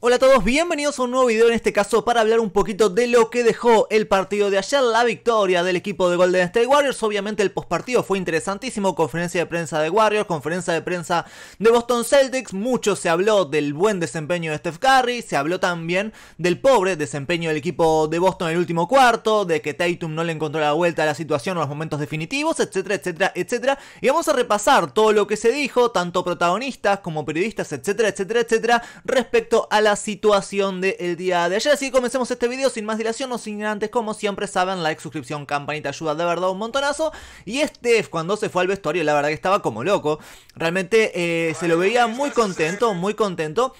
Hola a todos, bienvenidos a un nuevo video en este caso para hablar un poquito de lo que dejó el partido de ayer, la victoria del equipo de Golden State Warriors, obviamente el postpartido fue interesantísimo, conferencia de prensa de Warriors, conferencia de prensa de Boston Celtics, mucho se habló del buen desempeño de Steph Curry, se habló también del pobre desempeño del equipo de Boston en el último cuarto, de que Tatum no le encontró la vuelta a la situación en los momentos definitivos, etcétera, etcétera, etcétera, y vamos a repasar todo lo que se dijo, tanto protagonistas como periodistas, etcétera, etcétera, etcétera, respecto a la situación del día de ayer. Así que comencemos este video sin más dilación, no sin antes, como siempre saben, like, suscripción, campanita, ayuda de verdad un montonazo. Y este, cuando se fue al vestuario, la verdad que estaba como loco. Realmente eh, se lo veía muy contento, muy contento.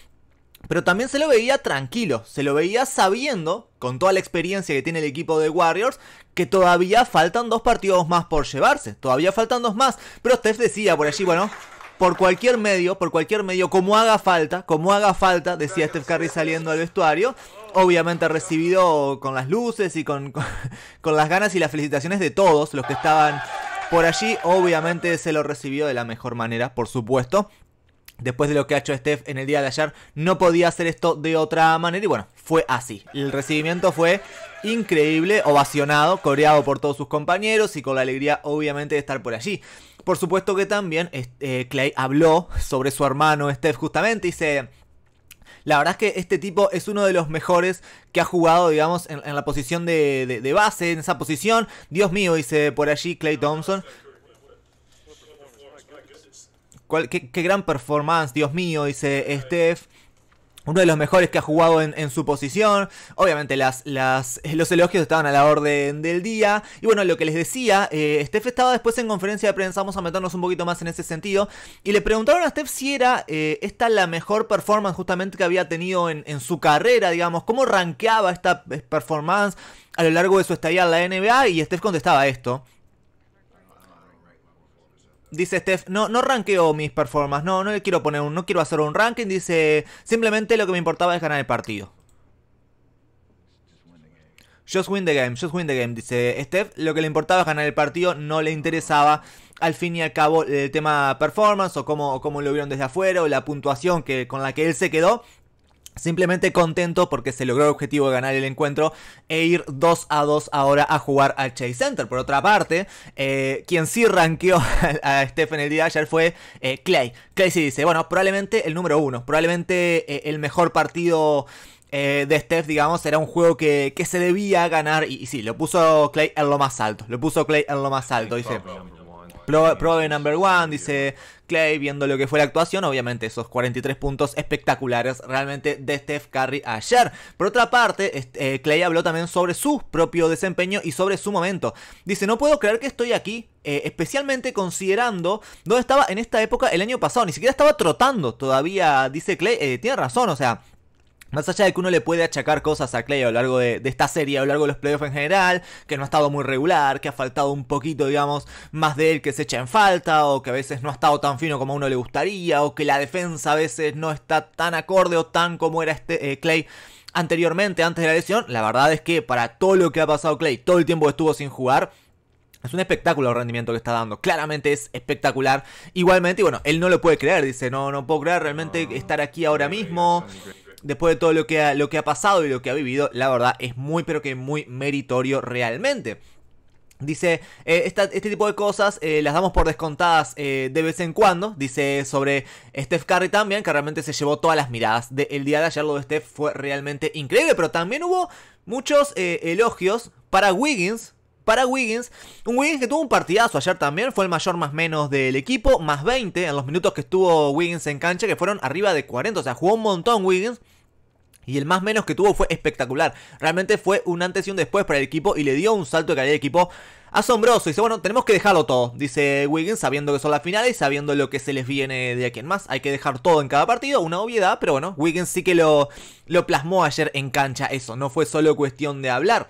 Pero también se lo veía tranquilo, se lo veía sabiendo, con toda la experiencia que tiene el equipo de Warriors, que todavía faltan dos partidos más por llevarse, todavía faltan dos más. Pero Steph decía por allí, bueno, por cualquier medio, por cualquier medio, como haga falta, como haga falta, decía Steph Curry saliendo al vestuario. Obviamente recibido con las luces y con, con, con las ganas y las felicitaciones de todos los que estaban por allí. Obviamente se lo recibió de la mejor manera, por supuesto. Después de lo que ha hecho Steph en el día de ayer, no podía hacer esto de otra manera y bueno, fue así. El recibimiento fue increíble, ovacionado, coreado por todos sus compañeros y con la alegría obviamente de estar por allí. Por supuesto que también eh, Clay habló sobre su hermano Steph justamente y La verdad es que este tipo es uno de los mejores que ha jugado, digamos, en, la posición de, de, base, en esa posición. Dios mío, dice por allí Clay Thompson qué, gran performance, Dios mío, dice Steph. Uno de los mejores que ha jugado en, su posición. Obviamente las, los elogios estaban a la orden del día. Y bueno, lo que les decía, eh, Steph estaba después en conferencia de prensa, vamos a meternos un poquito más en ese sentido. Y le preguntaron a Steph si era eh, esta la mejor performance justamente que había tenido en, su carrera, digamos. ¿Cómo rankeaba esta performance a lo largo de su estadía en la NBA? Y Steph contestaba esto. Dice Steph, no, no ranqueo mis performances, no, no le quiero poner un, no quiero hacer un ranking, dice, simplemente lo que me importaba es ganar el partido. Just win the game, just win the game, dice Steph, lo que le importaba es ganar el partido, no le interesaba al fin y al cabo el tema performance o cómo, lo vieron desde afuera o la puntuación que, con la que él se quedó, Simplemente contento porque se logró el objetivo de ganar el encuentro e ir 2 a 2 ahora a jugar al Chase Center. Por otra parte, eh, quien sí ranqueó a, Steph Stephen el día ayer fue eh, Clay. Clay sí dice, bueno, probablemente el número uno, probablemente eh, el mejor partido... de Steph, digamos, era un juego que, que se debía ganar. Y, y, sí, lo puso Clay en lo más alto. Lo puso Clay en lo más alto. Dice. Prove number one, dice Clay, viendo lo que fue la actuación. Obviamente, esos 43 puntos espectaculares realmente de Steph Curry ayer. Por otra parte, eh, Clay habló también sobre su propio desempeño y sobre su momento. Dice: No puedo creer que estoy aquí. Eh, especialmente considerando dónde estaba en esta época el año pasado, ni siquiera estaba trotando todavía, dice Clay, eh, tiene razón, o sea, más allá de que uno le puede achacar cosas a Clay a lo largo de, esta serie, a lo largo de los playoffs en general, que no ha estado muy regular, que ha faltado un poquito, digamos, más de él que se echa en falta, o que a veces no ha estado tan fino como a uno le gustaría, o que la defensa a veces no está tan acorde o tan como era este Clay anteriormente, antes de la lesión, la verdad es que para todo lo que ha pasado Clay, todo el tiempo estuvo sin jugar, es un espectáculo el rendimiento que está dando. Claramente es espectacular. Igualmente, y bueno, él no lo puede creer. Dice, no, no puedo creer realmente estar aquí ahora mismo después de todo lo que, ha, lo que ha pasado y lo que ha vivido, la verdad es muy pero que muy meritorio realmente. Dice, eh, este tipo de cosas eh, las damos por descontadas eh, de vez en cuando. Dice sobre Steph Curry también, que realmente se llevó todas las miradas. el día de ayer lo de Steph fue realmente increíble, pero también hubo muchos elogios para Wiggins, para Wiggins. Un Wiggins que tuvo un partidazo ayer también, fue el mayor más menos del equipo, más 20 en los minutos que estuvo Wiggins en cancha, que fueron arriba de 40, o sea, jugó un montón Wiggins. Y el más menos que tuvo fue espectacular. Realmente fue un antes y un después para el equipo y le dio un salto de calidad al equipo asombroso. Dice, bueno, tenemos que dejarlo todo, dice Wiggins, sabiendo que son las finales, sabiendo lo que se les viene de aquí en más. Hay que dejar todo en cada partido, una obviedad, pero bueno, Wiggins sí que lo, lo plasmó ayer en cancha eso. No fue solo cuestión de hablar.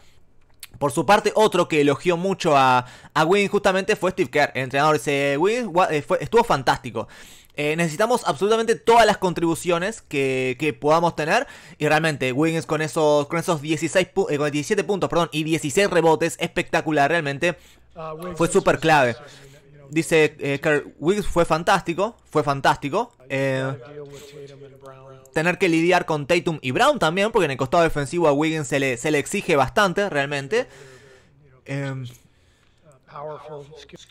Por su parte, otro que elogió mucho a, a justamente fue Steve Kerr. El entrenador dice, Wiggins estuvo fantástico. necesitamos absolutamente todas las contribuciones que, que podamos tener. Y realmente, Wiggins con esos, con esos 16 con 17 puntos perdón, y 16 rebotes, espectacular realmente. Fue súper clave. Dice eh, Kerr, Wiggins fue fantástico, fue fantástico. tener que lidiar con Tatum y Brown también, porque en el costado defensivo a Wiggins se le, exige bastante realmente. Em,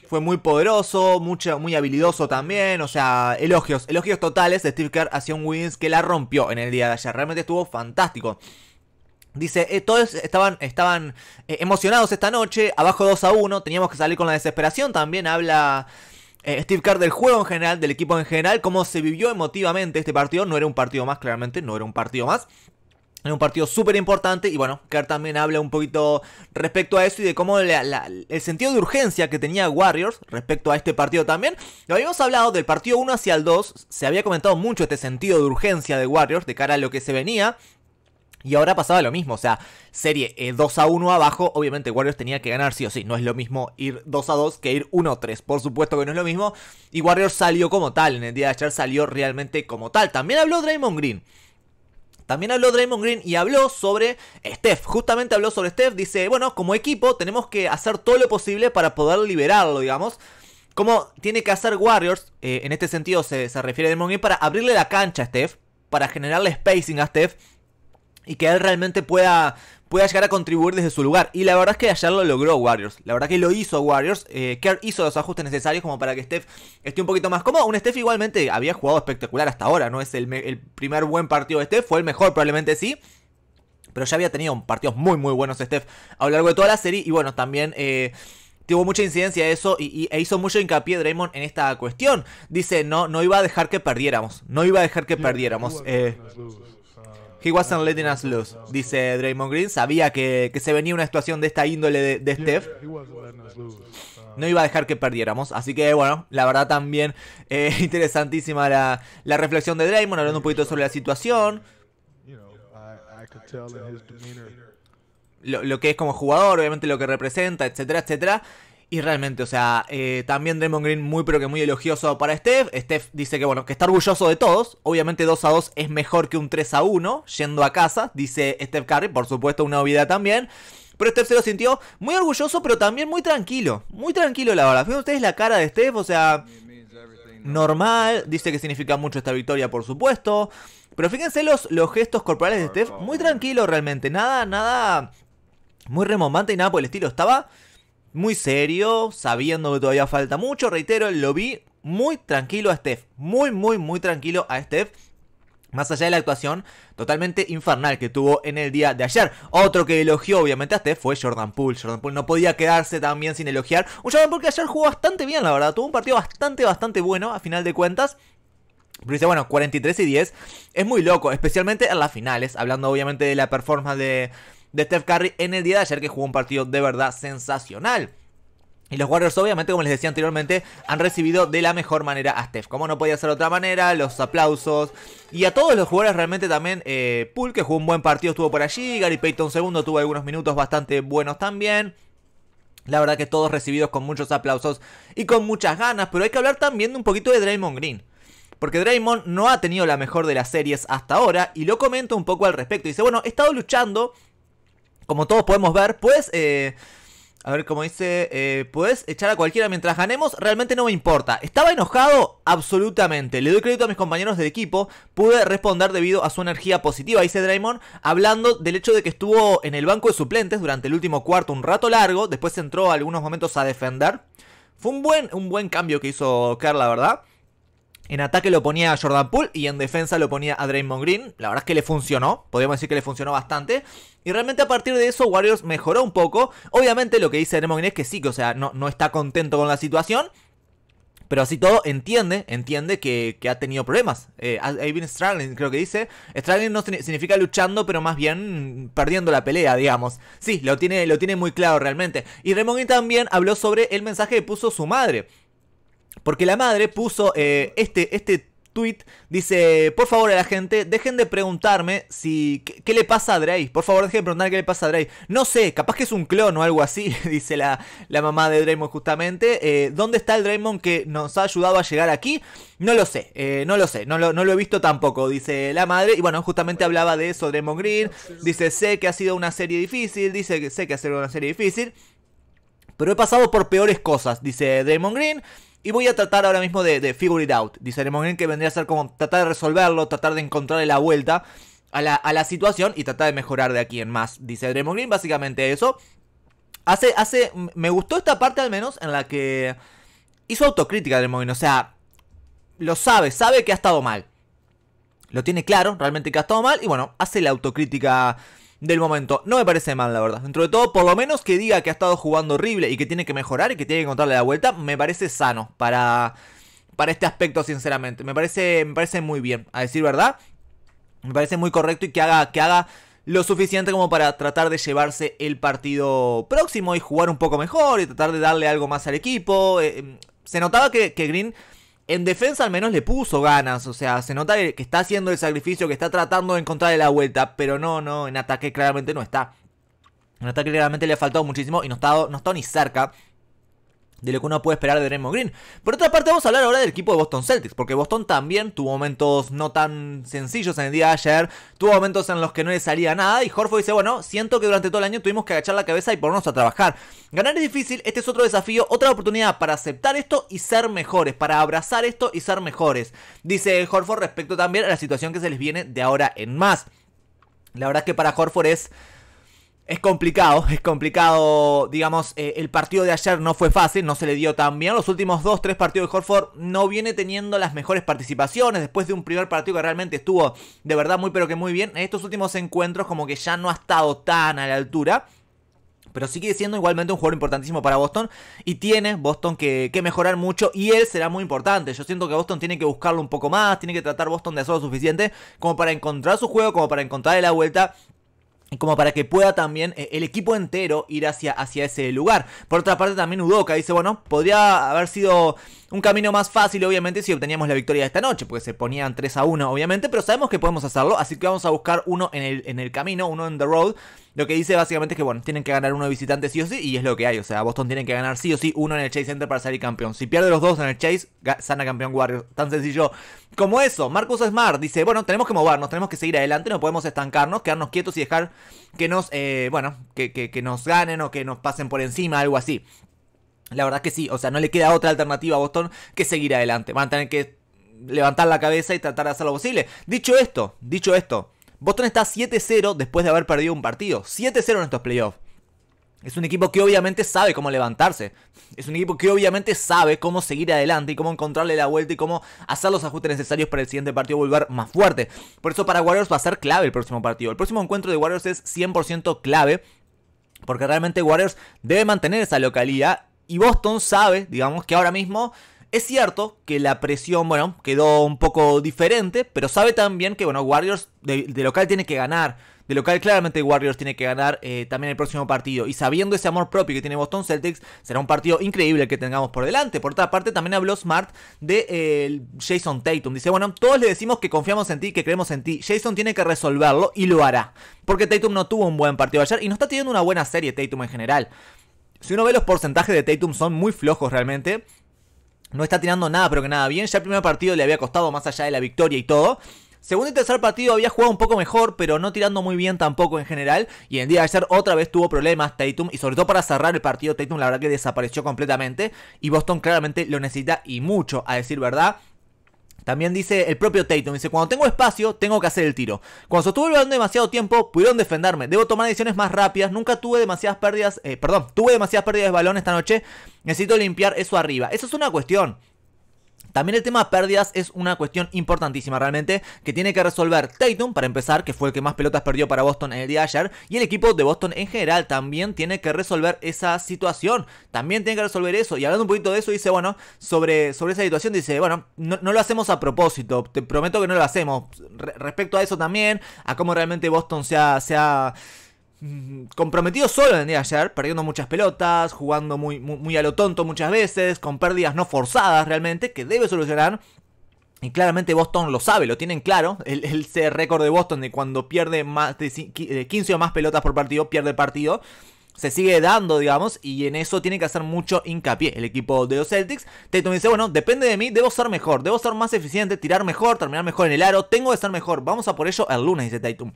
fue muy poderoso, mucho, muy habilidoso también, o sea, elogios, elogios totales de Steve Kerr hacia un Wiggins que la rompió en el día de ayer, realmente estuvo fantástico. Dice, eh, todos estaban, estaban eh, emocionados esta noche, abajo 2 a 1, teníamos que salir con la desesperación, también habla... Eh, Steve Kerr del juego en general, del equipo en general, cómo se vivió emotivamente este partido. No era un partido más, claramente, no era un partido más. Era un partido súper importante y bueno, Kerr también habla un poquito respecto a eso y de cómo el sentido de urgencia que tenía Warriors respecto a este partido también. Lo habíamos hablado del partido 1 hacia el 2, se había comentado mucho este sentido de urgencia de Warriors de cara a lo que se venía y ahora pasaba lo mismo, o sea, serie 2 eh, a 1 abajo, obviamente Warriors tenía que ganar sí o sí, no es lo mismo ir 2 a 2 que ir 1 a 3, por supuesto que no es lo mismo, y Warriors salió como tal, en el día de ayer salió realmente como tal. También habló Draymond Green. También habló Draymond Green y habló sobre Steph. Justamente habló sobre Steph. Dice, bueno, como equipo tenemos que hacer todo lo posible para poder liberarlo, digamos. Como tiene que hacer Warriors, eh, en este sentido se, se refiere a Draymond Green, para abrirle la cancha a Steph, para generarle spacing a Steph y que él realmente pueda, pueda llegar a contribuir desde su lugar. Y la verdad es que ayer lo logró Warriors. La verdad que lo hizo Warriors. Eh, Kerr hizo los ajustes necesarios como para que Steph esté un poquito más cómodo. Un Steph igualmente había jugado espectacular hasta ahora. No es el, primer buen partido de Steph. Fue el mejor probablemente sí pero ya había tenido partidos muy muy buenos Steph a lo largo de toda la serie y bueno, también eh, tuvo mucha incidencia eso y, e hizo mucho hincapié Draymond en esta cuestión. Dice, no, no iba a dejar que perdiéramos, no iba a dejar que perdiéramos. Eh, He wasn't letting us lose, dice Draymond Green. Sabía que, que se venía una situación de esta índole de, Steph. No iba a dejar que perdiéramos. Así que, bueno, la verdad también eh, interesantísima la, la reflexión de Draymond, hablando un poquito sobre la situación. Lo, lo, que es como jugador, obviamente lo que representa, etcétera, etcétera. Y realmente, o sea, eh, también Draymond Green muy pero que muy elogioso para Steph. Steph dice que bueno, que está orgulloso de todos. Obviamente 2 a 2 es mejor que un 3 a 1 yendo a casa, dice Steph Curry, por supuesto una obviedad también. Pero Steph se lo sintió muy orgulloso, pero también muy tranquilo. Muy tranquilo, la verdad. Fíjense ustedes la cara de Steph, o sea, normal. Dice que significa mucho esta victoria, por supuesto. Pero fíjense los, gestos corporales de Steph. Muy tranquilo realmente. Nada, nada. Muy remontante y nada por el estilo. Estaba muy serio, sabiendo que todavía falta mucho. Reitero, lo vi muy tranquilo a Steph. Muy, muy, muy tranquilo a Steph. Más allá de la actuación totalmente infernal que tuvo en el día de ayer. Otro que elogió obviamente a Steph fue Jordan Poole. Jordan Poole no podía quedarse también sin elogiar. Un Jordan Poole que ayer jugó bastante bien, la verdad. Tuvo un partido bastante, bastante bueno a final de cuentas. Pero dice, bueno, 43 y 10 es muy loco, especialmente en las finales. Hablando obviamente de la performance de, de Steph Curry en el día de ayer que jugó un partido de verdad sensacional. Y los Warriors, obviamente, como les decía anteriormente, han recibido de la mejor manera a Steph. Como no podía ser de otra manera, los aplausos. Y a todos los jugadores realmente también. Eh, ...Pool que jugó un buen partido, estuvo por allí. Gary Payton segundo tuvo algunos minutos bastante buenos también. La verdad que todos recibidos con muchos aplausos y con muchas ganas. Pero hay que hablar también de un poquito de Draymond Green. Porque Draymond no ha tenido la mejor de las series hasta ahora. Y lo comento un poco al respecto. Dice, bueno, he estado luchando como todos podemos ver, pues... Eh, a ver, como dice, eh, puedes echar a cualquiera mientras ganemos, realmente no me importa. ¿Estaba enojado? Absolutamente. Le doy crédito a mis compañeros de equipo, pude responder debido a su energía positiva, dice Draymond, hablando del hecho de que estuvo en el banco de suplentes durante el último cuarto un rato largo, después entró algunos momentos a defender. Fue un buen, un buen cambio que hizo Carla, la verdad. En ataque lo ponía a Jordan Poole y en defensa lo ponía a Draymond Green. La verdad es que le funcionó, podríamos decir que le funcionó bastante. Y realmente a partir de eso Warriors mejoró un poco. Obviamente lo que dice Draymond Green es que sí, que o sea, no, no está contento con la situación. Pero así todo entiende, entiende que, ha tenido problemas. Eh, I've creo que dice. Struggling no significa luchando, pero más bien perdiendo la pelea, digamos. Sí, lo tiene, lo tiene muy claro realmente. Y Green también habló sobre el mensaje que puso su madre. Porque la madre puso eh, este, este tweet, dice, por favor a la gente, dejen de preguntarme si qué, le pasa a Drake. Por favor, dejen de preguntar qué le pasa a Drake. No sé, capaz que es un clon o algo así, dice la, la mamá de Draymond justamente. Eh, ¿Dónde está el Draymond que nos ha ayudado a llegar aquí? No lo sé, eh, no lo sé, no lo, no lo he visto tampoco, dice la madre. Y bueno, justamente hablaba de eso Draymond Green. Dice, sé que ha sido una serie difícil, dice que sé que ha sido una serie difícil pero he pasado por peores cosas, dice Draymond Green. Y voy a tratar ahora mismo de, de figure it out. Dice que vendría a ser como tratar de resolverlo, tratar de encontrarle la vuelta a la, situación y tratar de mejorar de aquí en más. Dice Dremogreen, básicamente eso. Hace, hace, me gustó esta parte al menos en la que hizo autocrítica de Green. O sea, lo sabe, sabe que ha estado mal. Lo tiene claro, realmente que ha estado mal. Y bueno, hace la autocrítica del momento. No me parece mal, la verdad. Dentro de todo, por lo menos que diga que ha estado jugando horrible y que tiene que mejorar y que tiene que encontrarle la vuelta, me parece sano para, para este aspecto, sinceramente. Me parece, me parece muy bien, a decir verdad. Me parece muy correcto y que haga, que haga lo suficiente como para tratar de llevarse el partido próximo y jugar un poco mejor y tratar de darle algo más al equipo. Eh, em, se notaba que, que Green en defensa al menos le puso ganas, o sea, se nota que está haciendo el sacrificio, que está tratando de encontrarle la vuelta, pero no, no, en ataque claramente no está. En ataque claramente le ha faltado muchísimo y no está, no está ni cerca de lo que uno puede esperar de Raymond Green. Por otra parte, vamos a hablar ahora del equipo de Boston Celtics, porque Boston también tuvo momentos no tan sencillos en el día de ayer, tuvo momentos en los que no le salía nada, y Horford dice, bueno, siento que durante todo el año tuvimos que agachar la cabeza y ponernos a trabajar. Ganar es difícil, este es otro desafío, otra oportunidad para aceptar esto y ser mejores, para abrazar esto y ser mejores, dice Horford respecto también a la situación que se les viene de ahora en más. La verdad es que para Horford es es complicado, es complicado, digamos, eh, el partido de ayer no fue fácil, no se le dio tan bien. Los últimos dos tres partidos de Horford no viene teniendo las mejores participaciones, después de un primer partido que realmente estuvo de verdad muy pero que muy bien, en estos últimos encuentros como que ya no ha estado tan a la altura. Pero sigue siendo igualmente un jugador importantísimo para Boston. Y tiene Boston que, mejorar mucho. Y él será muy importante. Yo siento que Boston tiene que buscarlo un poco más. Tiene que tratar Boston de hacer suficiente. Como para encontrar su juego. Como para encontrarle la vuelta como para que pueda también eh, el equipo entero ir hacia, hacia ese lugar. Por otra parte, también Udoka dice, bueno, podría haber sido un camino más fácil, obviamente, si obteníamos la victoria de esta noche, porque se ponían 3 a 1, obviamente, pero sabemos que podemos hacerlo, así que vamos a buscar uno en el, en el camino, uno en the road. Lo que dice básicamente es que, bueno, tienen que ganar uno de visitante sí o sí, y es lo que hay. O sea, Boston tienen que ganar sí o sí uno en el Chase Center para salir campeón. Si pierde los dos en el Chase, sana campeón Warriors. Tan sencillo como eso. Marcus Smart dice, bueno, tenemos que movernos, tenemos que seguir adelante, no podemos estancarnos, quedarnos quietos y dejar que nos, eh, bueno, que, que nos ganen o que nos pasen por encima, algo así. La verdad que sí, o sea, no le queda otra alternativa a Boston que seguir adelante. Van a tener que levantar la cabeza y tratar de hacer lo posible. Dicho esto, dicho esto, Boston está 7-0 después de haber perdido un partido. 7-0 en estos playoffs. Es un equipo que obviamente sabe cómo levantarse. Es un equipo que obviamente sabe cómo seguir adelante y cómo encontrarle la vuelta y cómo hacer los ajustes necesarios para el siguiente partido volver más fuerte. Por eso para Warriors va a ser clave el próximo partido. El próximo encuentro de Warriors es 100% clave. Porque realmente Warriors debe mantener esa localidad y Boston sabe, digamos, que ahora mismo es cierto que la presión, bueno, quedó un poco diferente, pero sabe también que, bueno, Warriors de, local tiene que ganar. De local claramente Warriors tiene que ganar eh, también el próximo partido. Y sabiendo ese amor propio que tiene Boston Celtics, será un partido increíble el que tengamos por delante. Por otra parte, también habló Smart de eh, Jason Tatum. Dice, bueno, todos le decimos que confiamos en ti, que creemos en ti. Jason tiene que resolverlo y lo hará. Porque Tatum no tuvo un buen partido ayer y no está teniendo una buena serie Tatum en general. Si uno ve los porcentajes de Tatum son muy flojos realmente. No está tirando nada, pero que nada bien. Ya el primer partido le había costado más allá de la victoria y todo. Segundo y tercer partido había jugado un poco mejor, pero no tirando muy bien tampoco en general. Y en el día de ayer otra vez tuvo problemas Tatum. Y sobre todo para cerrar el partido, Tatum la verdad que desapareció completamente. Y Boston claramente lo necesita y mucho, a decir verdad. También dice el propio Tatum, dice, cuando tengo espacio, tengo que hacer el tiro. Cuando sostuve el balón demasiado tiempo, pudieron defenderme. Debo tomar decisiones más rápidas. Nunca tuve demasiadas pérdidas, eh, perdón, tuve demasiadas pérdidas de balón esta noche. Necesito limpiar eso arriba. Eso es una cuestión. También el tema de pérdidas es una cuestión importantísima realmente que tiene que resolver Tatum para empezar, que fue el que más pelotas perdió para Boston en el día de ayer, y el equipo de Boston en general también tiene que resolver esa situación, también tiene que resolver eso. Y hablando un poquito de eso, dice, bueno, sobre, sobre esa situación, dice, bueno, no, lo hacemos a propósito, te prometo que no lo hacemos. respecto a eso también, a cómo realmente Boston se sea Se ha comprometido solo en el día de ayer, perdiendo muchas pelotas, jugando muy, muy, a lo tonto muchas veces, con pérdidas no forzadas realmente, que debe solucionar. Y claramente Boston lo sabe, lo tienen claro. El, récord de Boston de cuando pierde más de 15 o más pelotas por partido, pierde partido se sigue dando, digamos, y en eso tiene que hacer mucho hincapié el equipo de los Celtics. Tatum dice, bueno, depende de mí, debo ser mejor, debo ser más eficiente, tirar mejor, terminar mejor en el aro, tengo que ser mejor, vamos a por ello el lunes, dice Tatum.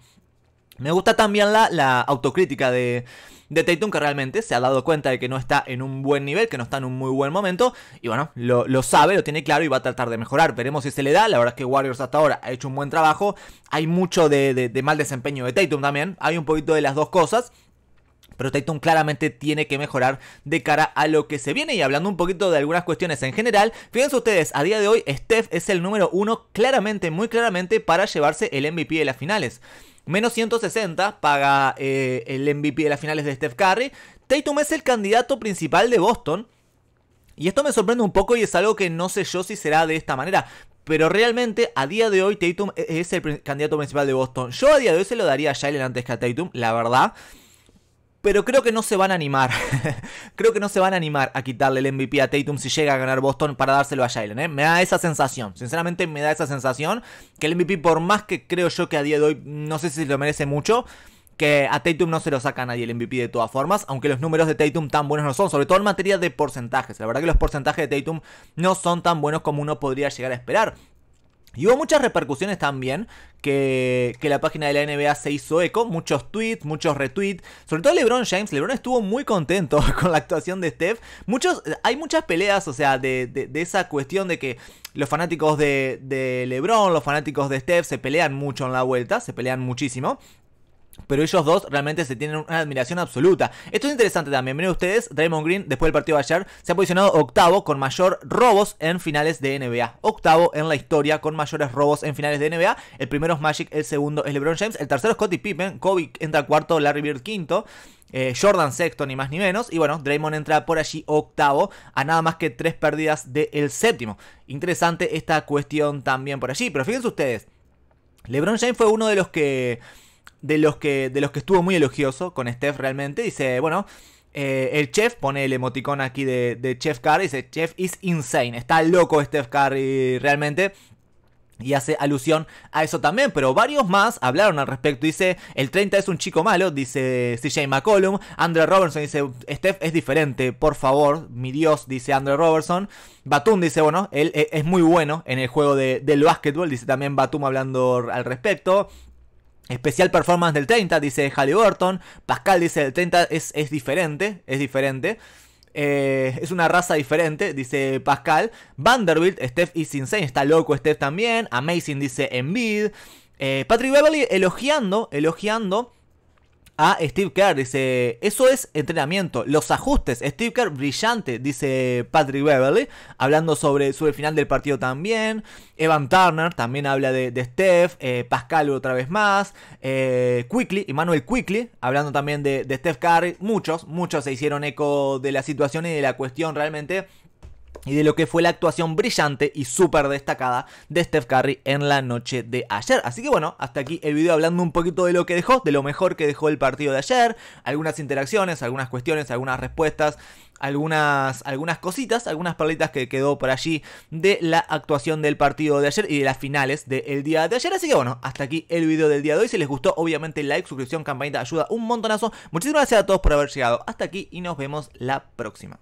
Me gusta también la, la autocrítica de, de Tatum, que realmente se ha dado cuenta de que no está en un buen nivel, que no está en un muy buen momento. Y bueno, lo, sabe, lo tiene claro y va a tratar de mejorar. Veremos si se le da. La verdad es que Warriors hasta ahora ha hecho un buen trabajo. Hay mucho de, de mal desempeño de Tatum también. Hay un poquito de las dos cosas. Pero Tatum claramente tiene que mejorar de cara a lo que se viene. Y hablando un poquito de algunas cuestiones en general, fíjense ustedes, a día de hoy Steph es el número uno claramente, muy claramente, para llevarse el MVP de las finales. Menos 160 paga eh, el MVP de las finales de Steph Curry. Tatum es el candidato principal de Boston. Y esto me sorprende un poco y es algo que no sé yo si será de esta manera. Pero realmente a día de hoy Tatum e-, es el candidato principal de Boston. Yo a día de hoy se lo daría a Jalen antes que a Tatum, la verdad. Pero creo que no se van a animar. creo que no se van a animar a quitarle el MVP a Tatum si llega a ganar Boston para dárselo a Jalen. ¿eh? Me da esa sensación. Sinceramente me da esa sensación. Que el MVP, por más que creo yo que a día de hoy no sé si lo merece mucho. Que a Tatum no se lo saca nadie el MVP de todas formas. Aunque los números de Tatum tan buenos no son. Sobre todo en materia de porcentajes. La verdad que los porcentajes de Tatum no son tan buenos como uno podría llegar a esperar. Y hubo muchas repercusiones también que, la página de la NBA se hizo eco, muchos tweets, muchos retweets, sobre todo LeBron James, LeBron estuvo muy contento con la actuación de Steph, muchos, hay muchas peleas, o sea, de, de, esa cuestión de que los fanáticos de, de, LeBron, los fanáticos de Steph se pelean mucho en la vuelta, se pelean muchísimo, pero ellos dos realmente se tienen una admiración absoluta. Esto es interesante también. Miren ustedes, Draymond Green, después del partido de ayer, se ha posicionado octavo con mayor robos en finales de NBA. Octavo en la historia con mayores robos en finales de NBA. El primero es Magic, el segundo es LeBron James, el tercero es Scottie Pippen, Kobe entra cuarto, Larry Bird quinto. Eh, Jordan sexto, ni más ni menos. Y bueno, Draymond entra por allí octavo, a nada más que tres pérdidas del el séptimo. Interesante esta cuestión también por allí. Pero fíjense ustedes, LeBron James fue uno de los que de los que, de los que estuvo muy elogioso con Steph realmente. Dice, bueno, eh, el chef pone el emoticón aquí de, de Chef Curry. Dice, Chef is insane. Está loco Steph Curry realmente. Y hace alusión a eso también, pero varios más hablaron al respecto. Dice, el 30 es un chico malo, dice CJ McCollum. Andrew Robertson dice, Steph es diferente, por favor, mi Dios, dice Andrew Robertson. Batum dice, bueno, él eh, es muy bueno en el juego de, del básquetbol, dice también Batum hablando al respecto. Especial performance del 30, dice Halliburton. Pascal dice el 30 es, diferente, es diferente. Eh, es una raza diferente, dice Pascal. Vanderbilt, Steph is insane, está loco Steph también. Amazing, dice Envid. Eh, Patrick Beverly elogiando, elogiando a Steve Kerr. Dice, eso es entrenamiento, los ajustes. Steve Kerr, brillante, dice Patrick Beverly, hablando sobre, sobre el final del partido también. Evan Turner también habla de, Steph, eh, Pascal otra vez más, eh, Quickly, Emmanuel Quickly, hablando también de, de Steph Curry. Muchos, muchos se hicieron eco de la situación y de la cuestión realmente y de lo que fue la actuación brillante y súper destacada de Steph Curry en la noche de ayer. Así que bueno, hasta aquí el video hablando un poquito de lo que dejó, de lo mejor que dejó el partido de ayer, algunas interacciones, algunas cuestiones, algunas respuestas. Algunas, algunas cositas, algunas perlitas que quedó por allí de la actuación del partido de ayer y de las finales del día de ayer. Así que bueno, hasta aquí el video del día de hoy. Si les gustó, obviamente like, suscripción, campanita, ayuda un montonazo. Muchísimas gracias a todos por haber llegado hasta aquí y nos vemos la próxima.